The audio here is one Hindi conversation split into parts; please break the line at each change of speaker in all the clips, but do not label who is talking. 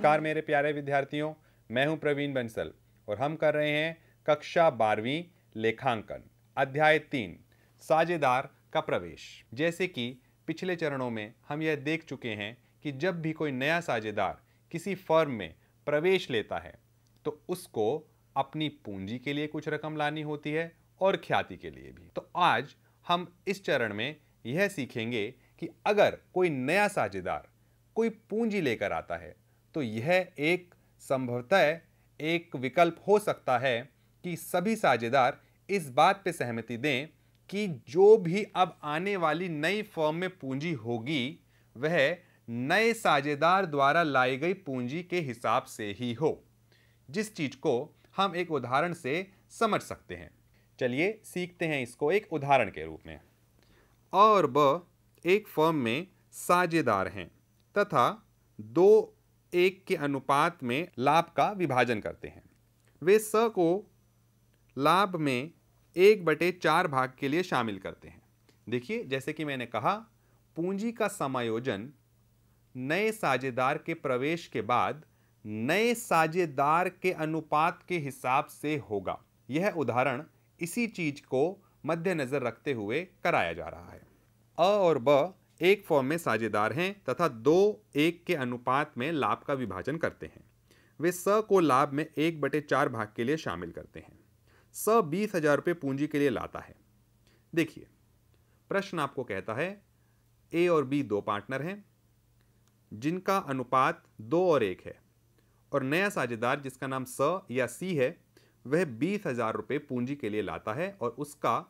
नमस्कार मेरे प्यारे विद्यार्थियों मैं हूं प्रवीण बंसल और हम कर रहे हैं कक्षा बारहवीं लेखांकन अध्याय तीन साझेदार का प्रवेश जैसे कि पिछले चरणों में हम यह देख चुके हैं कि जब भी कोई नया साझेदार किसी फर्म में प्रवेश लेता है तो उसको अपनी पूंजी के लिए कुछ रकम लानी होती है और ख्याति के लिए भी तो आज हम इस चरण में यह सीखेंगे कि अगर कोई नया साझेदार कोई पूंजी लेकर आता है तो यह एक संभवतः एक विकल्प हो सकता है कि सभी साझेदार इस बात पर सहमति दें कि जो भी अब आने वाली नई फर्म में पूंजी होगी वह नए साझेदार द्वारा लाई गई पूंजी के हिसाब से ही हो जिस चीज को हम एक उदाहरण से समझ सकते हैं चलिए सीखते हैं इसको एक उदाहरण के रूप में और ब एक फर्म में साझेदार हैं तथा दो एक के अनुपात में लाभ का विभाजन करते हैं वे स को लाभ में एक बटे चार भाग के लिए शामिल करते हैं देखिए जैसे कि मैंने कहा पूंजी का समायोजन नए साझेदार के प्रवेश के बाद नए साझेदार के अनुपात के हिसाब से होगा यह उदाहरण इसी चीज को मद्देनजर रखते हुए कराया जा रहा है अ और ब एक फॉर्म में साझेदार हैं तथा दो एक के अनुपात में लाभ का विभाजन करते हैं वे स को लाभ में एक बटे चार भाग के लिए शामिल करते हैं स बीस हजार रुपये पूंजी के लिए लाता है देखिए प्रश्न आपको कहता है ए और बी दो पार्टनर हैं जिनका अनुपात दो और एक है और नया साझेदार जिसका नाम स या सी है वह बीस हजार रुपये पूंजी के लिए लाता है और उसका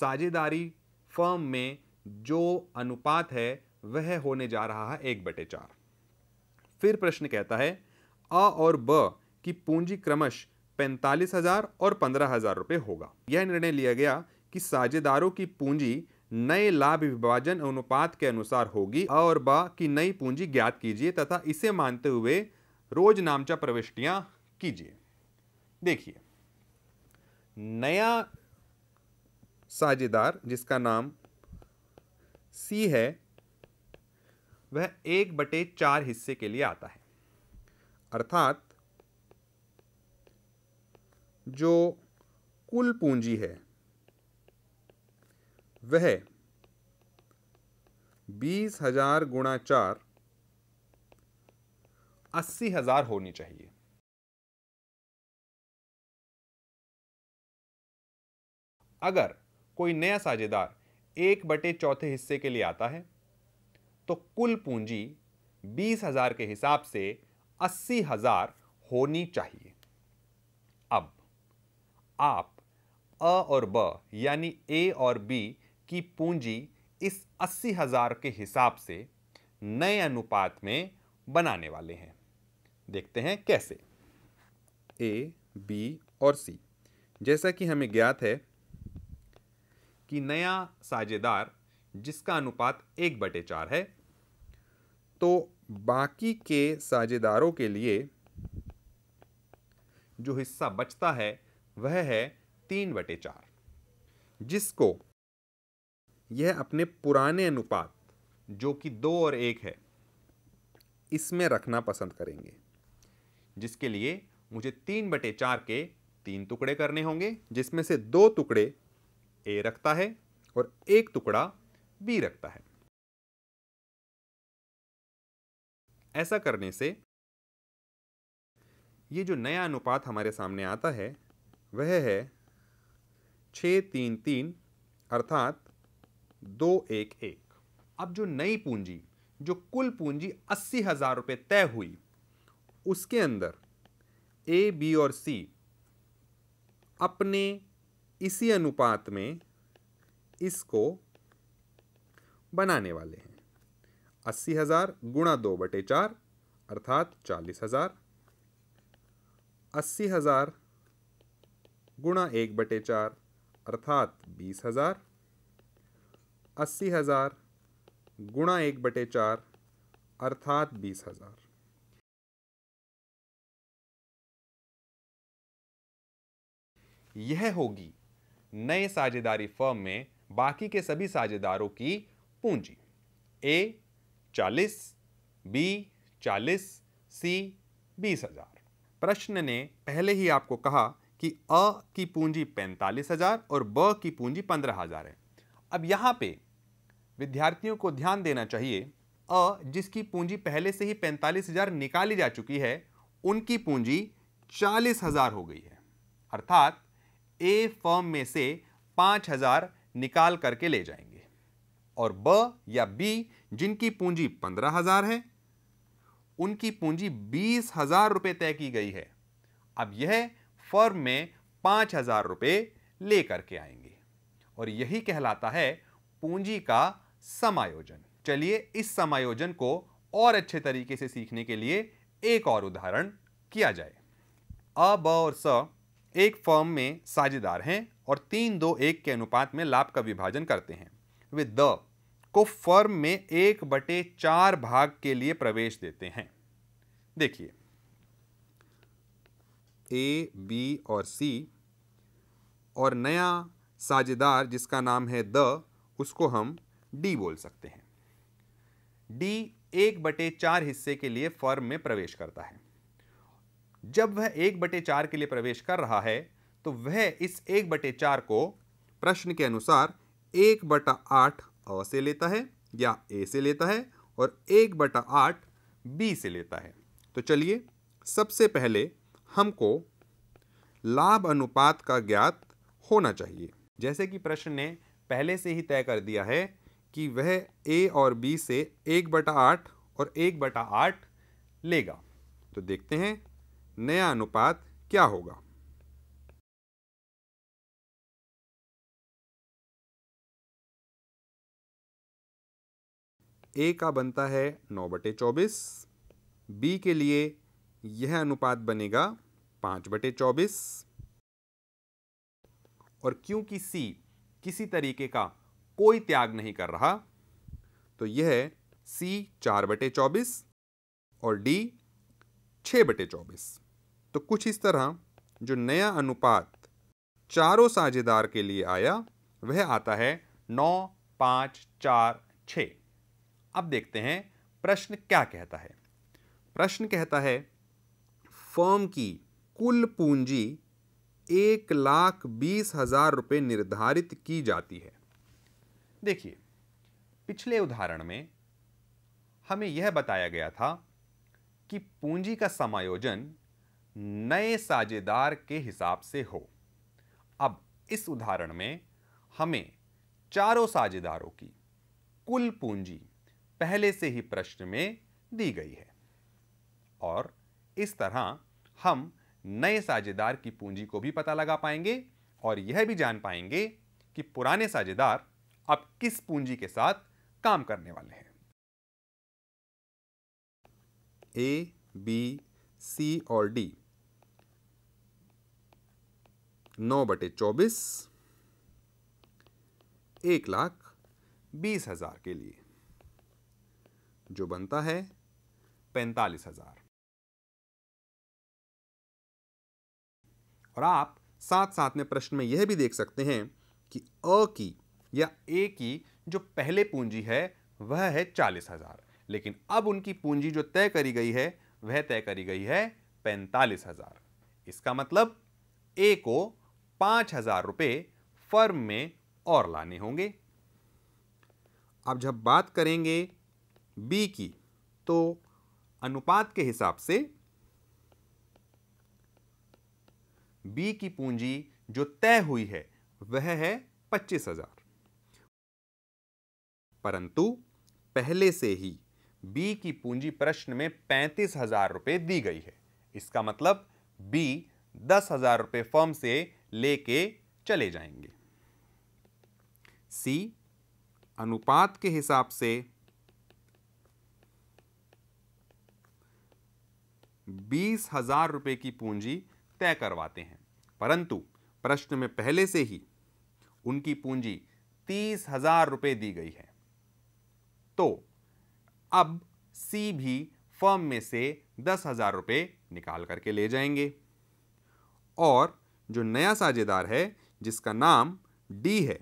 साझेदारी फर्म में जो अनुपात है वह होने जा रहा है एक बटे चार फिर प्रश्न कहता है अ और ब की पूंजी क्रमश पैंतालीस हजार और पंद्रह हजार रुपये होगा यह निर्णय लिया गया कि साझेदारों की पूंजी नए लाभ विभाजन अनुपात के अनुसार होगी अ और ब की नई पूंजी ज्ञात कीजिए तथा इसे मानते हुए रोज नामचा प्रविष्टियां कीजिए देखिए नया साझेदार जिसका नाम सी है वह एक बटे चार हिस्से के लिए आता है अर्थात जो कुल पूंजी है वह बीस हजार गुणा चार अस्सी हजार होनी चाहिए अगर कोई नया साझेदार एक बटे चौथे हिस्से के लिए आता है तो कुल पूंजी बीस हजार के हिसाब से अस्सी हजार होनी चाहिए अब आप अ और ब यानी ए और बी की पूंजी इस अस्सी हजार के हिसाब से नए अनुपात में बनाने वाले हैं देखते हैं कैसे ए बी और सी जैसा कि हमें ज्ञात है कि नया साझेदार जिसका अनुपात एक बटे चार है तो बाकी के साझेदारों के लिए जो हिस्सा बचता है वह है तीन बटे चार जिसको यह अपने पुराने अनुपात जो कि दो और एक है इसमें रखना पसंद करेंगे जिसके लिए मुझे तीन बटे चार के तीन टुकड़े करने होंगे जिसमें से दो टुकड़े ए रखता है और एक टुकड़ा बी रखता है ऐसा करने से ये जो नया अनुपात हमारे सामने आता है वह है छ तीन तीन अर्थात दो एक एक अब जो नई पूंजी जो कुल पूंजी अस्सी हज़ार रुपये तय हुई उसके अंदर ए बी और सी अपने इसी अनुपात में इसको बनाने वाले हैं अस्सी हज़ार गुणा दो बटे चार अर्थात चालीस हज़ार अस्सी हज़ार गुणा एक बटे चार अर्थात बीस हज़ार अस्सी हज़ार गुणा एक बटे चार अर्थात बीस हज़ार यह होगी नए साझेदारी फर्म में बाकी के सभी साझेदारों की पूंजी ए चालीस बी चालीस सी बीस हजार प्रश्न ने पहले ही आपको कहा कि अ की पूंजी पैंतालीस हजार और ब की पूंजी पंद्रह हजार है अब यहाँ पे विद्यार्थियों को ध्यान देना चाहिए अ जिसकी पूंजी पहले से ही पैंतालीस हजार निकाली जा चुकी है उनकी पूंजी चालीस हजार हो गई है अर्थात ए फर्म में से पाँच हजार निकाल करके ले जाएंगे और ब या बी जिनकी पूंजी पंद्रह हजार है उनकी पूंजी बीस हजार रुपये तय की गई है अब यह फर्म में पांच हजार रुपये ले करके आएंगे और यही कहलाता है पूंजी का समायोजन चलिए इस समायोजन को और अच्छे तरीके से सीखने के लिए एक और उदाहरण किया जाए अ ब और स एक फर्म में साझेदार हैं और तीन दो एक के अनुपात में लाभ का विभाजन करते हैं वे द को फर्म में एक बटे चार भाग के लिए प्रवेश देते हैं देखिए ए बी और सी और नया साझेदार जिसका नाम है द उसको हम डी बोल सकते हैं डी एक बटे चार हिस्से के लिए फर्म में प्रवेश करता है जब वह एक बटे चार के लिए प्रवेश कर रहा है तो वह इस एक बटे चार को प्रश्न के अनुसार एक बटा आठ अ से लेता है या ए से लेता है और एक बटा आठ बी से लेता है तो चलिए सबसे पहले हमको लाभ अनुपात का ज्ञात होना चाहिए जैसे कि प्रश्न ने पहले से ही तय कर दिया है कि वह ए और बी से एक बटा आठ और एक बटा आठ लेगा तो देखते हैं नया अनुपात क्या होगा ए का बनता है नौ बटे चौबीस बी के लिए यह अनुपात बनेगा पांच बटे चौबीस और क्योंकि सी किसी तरीके का कोई त्याग नहीं कर रहा तो यह सी चार बटे चौबीस और डी छः बटे चौबीस तो कुछ इस तरह जो नया अनुपात चारों साझेदार के लिए आया वह आता है नौ पाँच चार छ अब देखते हैं प्रश्न क्या कहता है प्रश्न कहता है फर्म की कुल पूंजी एक लाख बीस हजार रुपये निर्धारित की जाती है देखिए पिछले उदाहरण में हमें यह बताया गया था कि पूंजी का समायोजन नए साझेदार के हिसाब से हो अब इस उदाहरण में हमें चारों साझेदारों की कुल पूंजी पहले से ही प्रश्न में दी गई है और इस तरह हम नए साझेदार की पूंजी को भी पता लगा पाएंगे और यह भी जान पाएंगे कि पुराने साझेदार अब किस पूंजी के साथ काम करने वाले हैं ए बी सी और डी नौ बटे चौबीस एक लाख बीस हजार के लिए जो बनता है पैंतालीस हजार और आप साथ साथ में प्रश्न में यह भी देख सकते हैं कि अ की या ए की जो पहले पूंजी है वह है चालीस हजार लेकिन अब उनकी पूंजी जो तय करी गई है वह तय करी गई है पैंतालीस हजार इसका मतलब ए को पांच हजार रुपये फर्म में और लाने होंगे अब जब बात करेंगे बी की तो अनुपात के हिसाब से बी की पूंजी जो तय हुई है वह है पच्चीस हजार परंतु पहले से ही बी की पूंजी प्रश्न में पैंतीस हजार रुपये दी गई है इसका मतलब बी दस हजार रुपये फर्म से लेके चले जाएंगे सी अनुपात के हिसाब से बीस हजार रुपये की पूंजी तय करवाते हैं परंतु प्रश्न में पहले से ही उनकी पूंजी तीस हजार रुपये दी गई है तो अब सी भी फर्म में से दस हजार रुपये निकाल करके ले जाएंगे और जो नया साझेदार है जिसका नाम डी है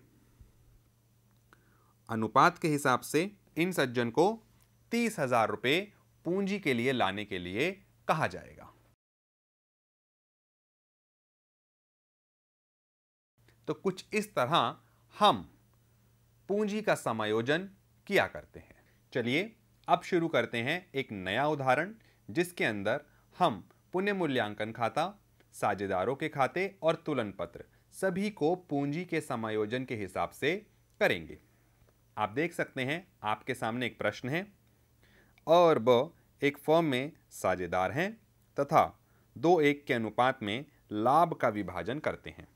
अनुपात के हिसाब से इन सज्जन को तीस हजार रुपये पूंजी के लिए लाने के लिए कहा जाएगा तो कुछ इस तरह हम पूंजी का समायोजन किया करते हैं चलिए अब शुरू करते हैं एक नया उदाहरण जिसके अंदर हम पुण्य मूल्यांकन खाता साझेदारों के खाते और तुलन पत्र सभी को पूंजी के समायोजन के हिसाब से करेंगे आप देख सकते हैं आपके सामने एक प्रश्न है और ब एक फॉर्म में साझेदार हैं तथा दो एक के अनुपात में लाभ का विभाजन करते हैं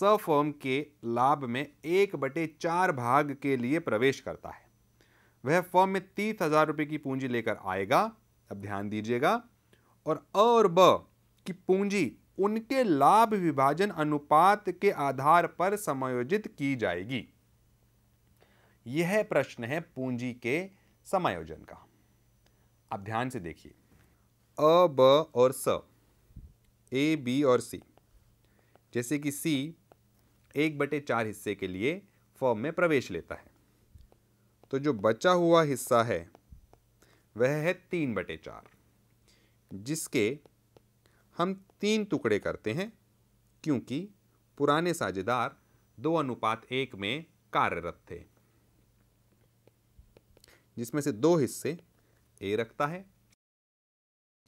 स फॉर्म के लाभ में एक बटे चार भाग के लिए प्रवेश करता है वह फॉर्म में तीस हजार रुपये की पूंजी लेकर आएगा अब ध्यान दीजिएगा और अ और ब कि पूंजी उनके लाभ विभाजन अनुपात के आधार पर समायोजित की जाएगी यह प्रश्न है पूंजी के समायोजन का अब ध्यान से देखिए अ ब और स ए बी और सी जैसे कि सी एक बटे चार हिस्से के लिए फॉर्म में प्रवेश लेता है तो जो बचा हुआ हिस्सा है वह है तीन बटे चार जिसके हम तीन टुकड़े करते हैं क्योंकि पुराने साझेदार दो अनुपात एक में कार्यरत थे जिसमें से दो हिस्से ए रखता है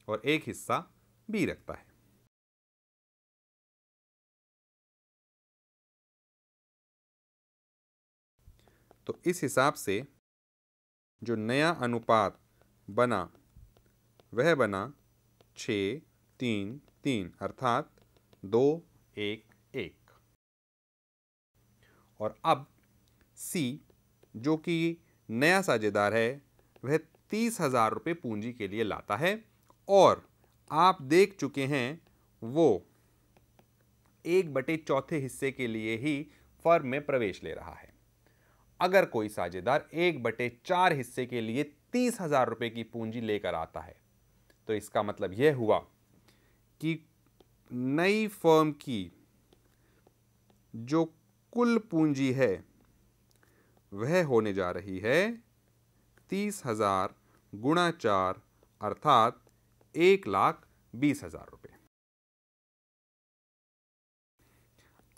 और एक हिस्सा बी रखता है तो इस हिसाब से जो नया अनुपात बना वह बना छः तीन तीन अर्थात दो एक एक और अब सी जो कि नया साझेदार है वह तीस हज़ार रुपये पूंजी के लिए लाता है और आप देख चुके हैं वो एक बटे चौथे हिस्से के लिए ही फर्म में प्रवेश ले रहा है अगर कोई साझेदार एक बटे चार हिस्से के लिए तीस हज़ार रुपये की पूंजी लेकर आता है तो इसका मतलब यह हुआ कि नई फर्म की जो कुल पूंजी है वह होने जा रही है तीस हजार गुणा चार अर्थात एक लाख बीस हजार रुपये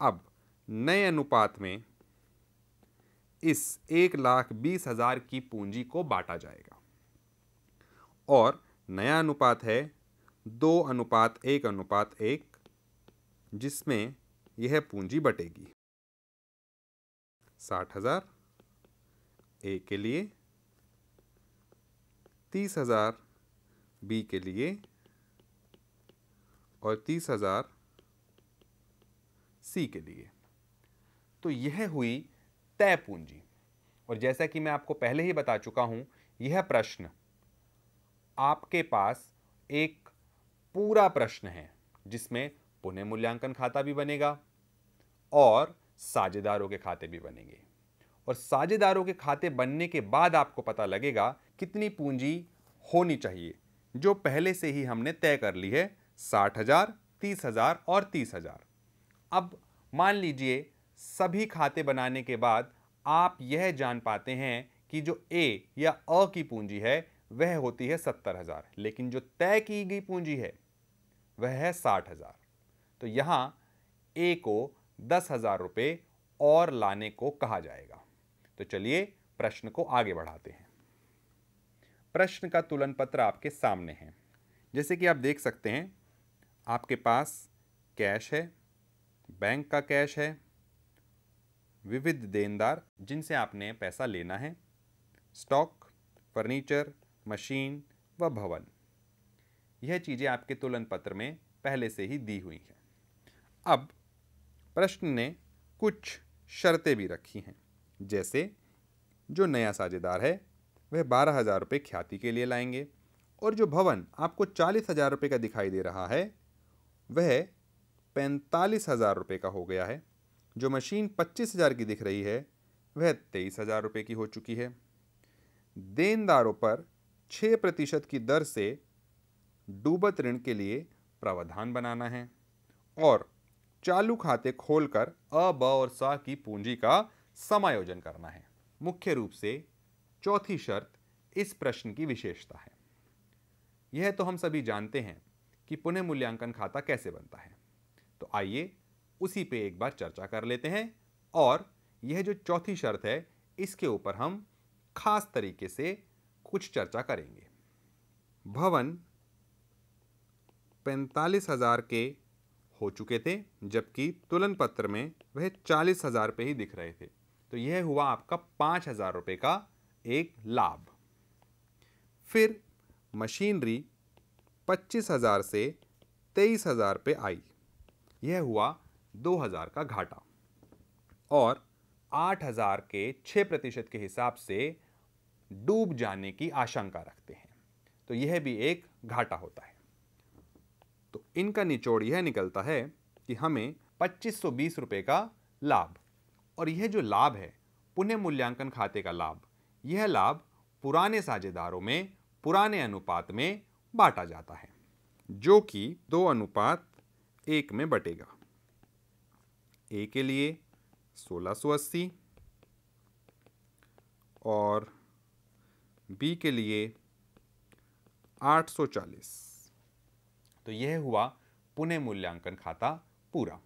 अब नए अनुपात में इस एक लाख बीस हजार की पूंजी को बांटा जाएगा और नया अनुपात है दो अनुपात एक अनुपात एक जिसमें यह पूंजी बटेगी साठ हजार ए के लिए तीस हजार बी के लिए और तीस हजार सी के लिए तो यह हुई तय पूंजी और जैसा कि मैं आपको पहले ही बता चुका हूं यह प्रश्न आपके पास एक पूरा प्रश्न है जिसमें पुनः मूल्यांकन खाता भी बनेगा और साझेदारों के खाते भी बनेंगे और साझेदारों के खाते बनने के बाद आपको पता लगेगा कितनी पूंजी होनी चाहिए जो पहले से ही हमने तय कर ली है साठ हज़ार तीस हज़ार और तीस हज़ार अब मान लीजिए सभी खाते बनाने के बाद आप यह जान पाते हैं कि जो ए या अ की पूंजी है वह होती है सत्तर हज़ार लेकिन जो तय की गई पूंजी है वह है साठ हज़ार तो यहाँ ए को दस हज़ार रुपये और लाने को कहा जाएगा तो चलिए प्रश्न को आगे बढ़ाते हैं प्रश्न का तुलन पत्र आपके सामने है जैसे कि आप देख सकते हैं आपके पास कैश है बैंक का कैश है विविध देनदार जिनसे आपने पैसा लेना है स्टॉक फर्नीचर मशीन व भवन यह चीज़ें आपके तुलन पत्र में पहले से ही दी हुई हैं अब प्रश्न ने कुछ शर्तें भी रखी हैं जैसे जो नया साझेदार है वह बारह हज़ार रुपये ख्याति के लिए लाएंगे और जो भवन आपको चालीस हज़ार रुपये का दिखाई दे रहा है वह पैंतालीस हज़ार रुपये का हो गया है जो मशीन पच्चीस हज़ार की दिख रही है वह तेईस हज़ार रुपये की हो चुकी है देनदारों पर छः प्रतिशत की दर से डूबत ऋण के लिए प्रावधान बनाना है और चालू खाते खोलकर अ ब और सा की पूंजी का समायोजन करना है मुख्य रूप से चौथी शर्त इस प्रश्न की विशेषता है यह तो हम सभी जानते हैं कि पुनः मूल्यांकन खाता कैसे बनता है तो आइए उसी पे एक बार चर्चा कर लेते हैं और यह जो चौथी शर्त है इसके ऊपर हम खास तरीके से कुछ चर्चा करेंगे भवन पैंतालीस हजार के हो चुके थे जबकि तुलन पत्र में वह चालीस हजार पे ही दिख रहे थे तो यह हुआ आपका पांच हजार रुपये का एक लाभ फिर मशीनरी पच्चीस हजार से तेईस हजार पे आई यह हुआ दो हजार का घाटा और आठ हजार के छः प्रतिशत के हिसाब से डूब जाने की आशंका रखते हैं तो यह भी एक घाटा होता है तो इनका निचोड़ यह निकलता है कि हमें पच्चीस सौ बीस का लाभ और यह जो लाभ है पुनः मूल्यांकन खाते का लाभ यह लाभ पुराने साझेदारों में पुराने अनुपात में बांटा जाता है जो कि दो अनुपात एक में बटेगा ए के लिए सोलह सौ अस्सी और बी के लिए 840 तो यह हुआ पुणे मूल्यांकन खाता पूरा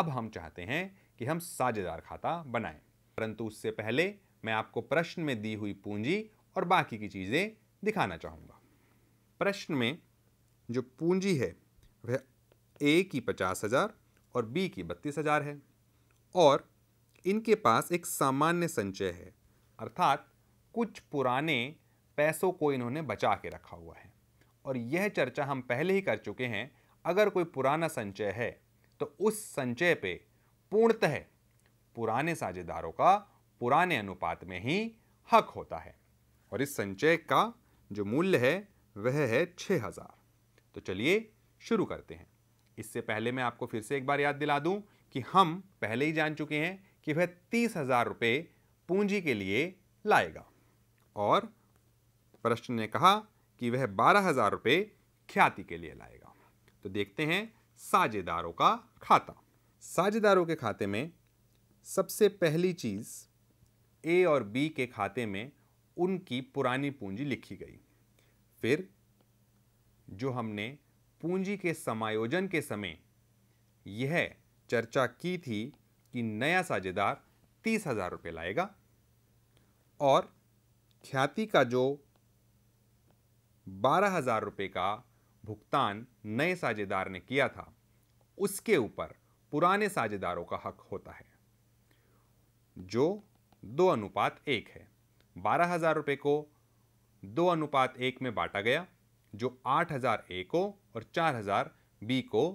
अब हम चाहते हैं कि हम साझेदार खाता बनाएं परंतु उससे पहले मैं आपको प्रश्न में दी हुई पूंजी और बाकी की चीज़ें दिखाना चाहूँगा प्रश्न में जो पूंजी है वह ए की पचास हज़ार और बी की बत्तीस हज़ार है और इनके पास एक सामान्य संचय है अर्थात कुछ पुराने पैसों को इन्होंने बचा के रखा हुआ है और यह चर्चा हम पहले ही कर चुके हैं अगर कोई पुराना संचय है तो उस संचय पे पूर्णतः पुराने साझेदारों का पुराने अनुपात में ही हक होता है और इस संचय का जो मूल्य है वह है छः हज़ार तो चलिए शुरू करते हैं इससे पहले मैं आपको फिर से एक बार याद दिला दूं कि हम पहले ही जान चुके हैं कि वह तीस हज़ार रुपये पूंजी के लिए लाएगा और प्रश्न ने कहा कि वह बारह हजार रुपये ख्याति के लिए लाएगा तो देखते हैं साझेदारों का खाता साझेदारों के खाते में सबसे पहली चीज़ ए और बी के खाते में उनकी पुरानी पूंजी लिखी गई फिर जो हमने पूंजी के समायोजन के समय यह चर्चा की थी कि नया साझेदार तीस हज़ार रुपये लाएगा और ख्याति का जो बारह हज़ार रुपये का भुगतान नए साझेदार ने किया था उसके ऊपर पुराने साझेदारों का हक होता है जो दो अनुपात एक है बारह हज़ार रुपये को दो अनुपात एक में बांटा गया जो आठ हज़ार ए को और चार हज़ार बी को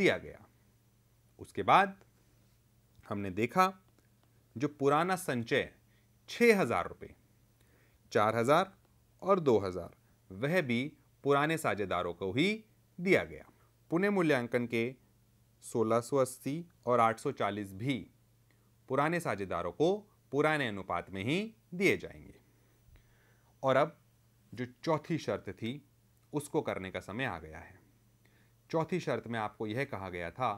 दिया गया उसके बाद हमने देखा जो पुराना संचय छः हज़ार रुपये चार हज़ार और दो हज़ार वह भी पुराने साझेदारों को ही दिया गया पुणे मूल्यांकन के सोलह अस्सी और 840 भी पुराने साझेदारों को पुराने अनुपात में ही दिए जाएंगे और अब जो चौथी शर्त थी उसको करने का समय आ गया है चौथी शर्त में आपको यह कहा गया था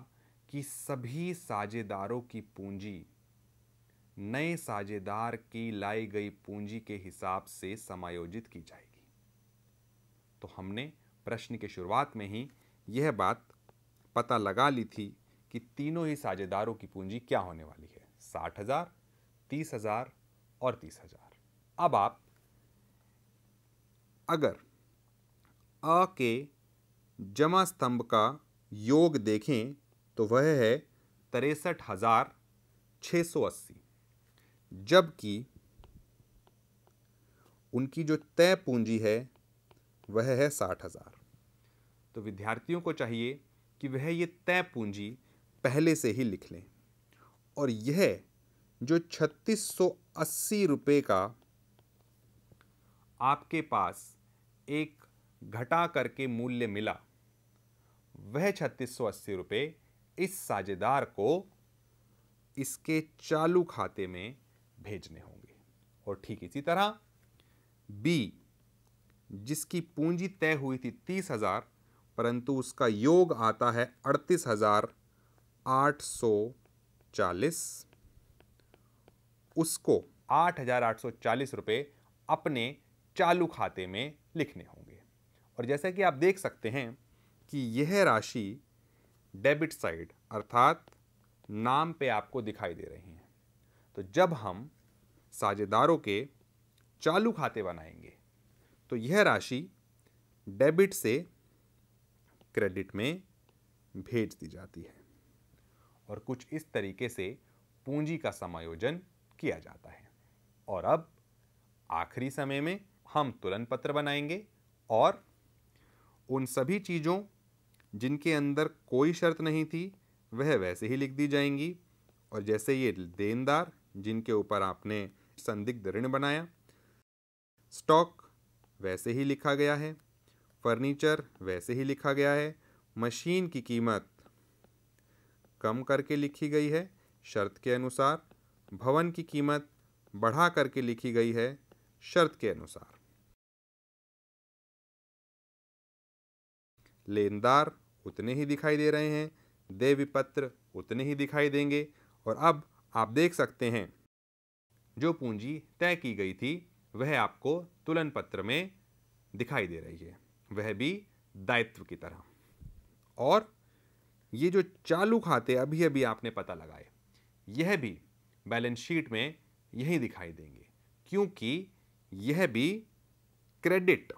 कि सभी साझेदारों की पूंजी नए साझेदार की लाई गई पूंजी के हिसाब से समायोजित की जाएगी तो हमने प्रश्न के शुरुआत में ही यह बात पता लगा ली थी कि तीनों ही साझेदारों की पूंजी क्या होने वाली है साठ हजार तीस हजार और तीस हजार अब आप अगर अ के जमा स्तंभ का योग देखें तो वह है तिरसठ हजार छः सौ अस्सी जबकि उनकी जो तय पूंजी है वह है साठ हज़ार तो विद्यार्थियों को चाहिए कि वह ये तय पूंजी पहले से ही लिख लें और यह जो छत्तीस सौ अस्सी रुपये का आपके पास एक घटा करके मूल्य मिला वह छत्तीस सौ अस्सी रुपये इस साझेदार को इसके चालू खाते में भेजने होंगे और ठीक इसी तरह बी जिसकी पूंजी तय हुई थी तीस हजार परंतु उसका योग आता है अड़तीस हजार आठ सौ चालीस उसको आठ हजार आठ सौ चालीस रुपये अपने चालू खाते में लिखने होंगे और जैसा कि आप देख सकते हैं कि यह राशि डेबिट साइड अर्थात नाम पे आपको दिखाई दे रही है तो जब हम साझेदारों के चालू खाते बनाएंगे तो यह राशि डेबिट से क्रेडिट में भेज दी जाती है और कुछ इस तरीके से पूंजी का समायोजन किया जाता है और अब आखिरी समय में हम तुलन पत्र बनाएंगे और उन सभी चीज़ों जिनके अंदर कोई शर्त नहीं थी वह वैसे ही लिख दी जाएंगी और जैसे ये देनदार जिनके ऊपर आपने संदिग्ध ऋण बनाया स्टॉक वैसे ही लिखा गया है फर्नीचर वैसे ही लिखा गया है मशीन की कीमत कम करके लिखी गई है शर्त के अनुसार भवन की कीमत बढ़ा करके लिखी गई है शर्त के अनुसार लेनदार उतने ही दिखाई दे रहे हैं देवी पत्र उतने ही दिखाई देंगे और अब आप देख सकते हैं जो पूंजी तय की गई थी वह आपको तुलन पत्र में दिखाई दे रही है वह भी दायित्व की तरह और ये जो चालू खाते अभी अभी आपने पता लगाए यह भी बैलेंस शीट में यही दिखाई देंगे क्योंकि यह भी क्रेडिट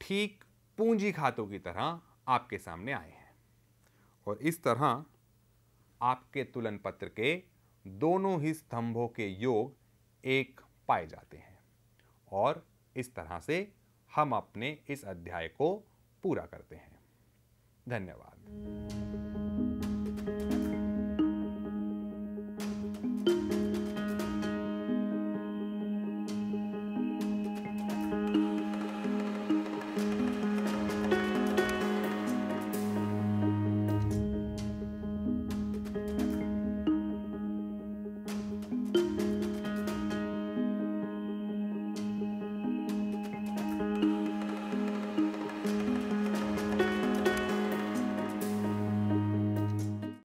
ठीक पूंजी खातों की तरह आपके सामने आए हैं और इस तरह आपके तुलन पत्र के दोनों ही स्तंभों के योग एक पाए जाते हैं और इस तरह से हम अपने इस अध्याय को पूरा करते हैं धन्यवाद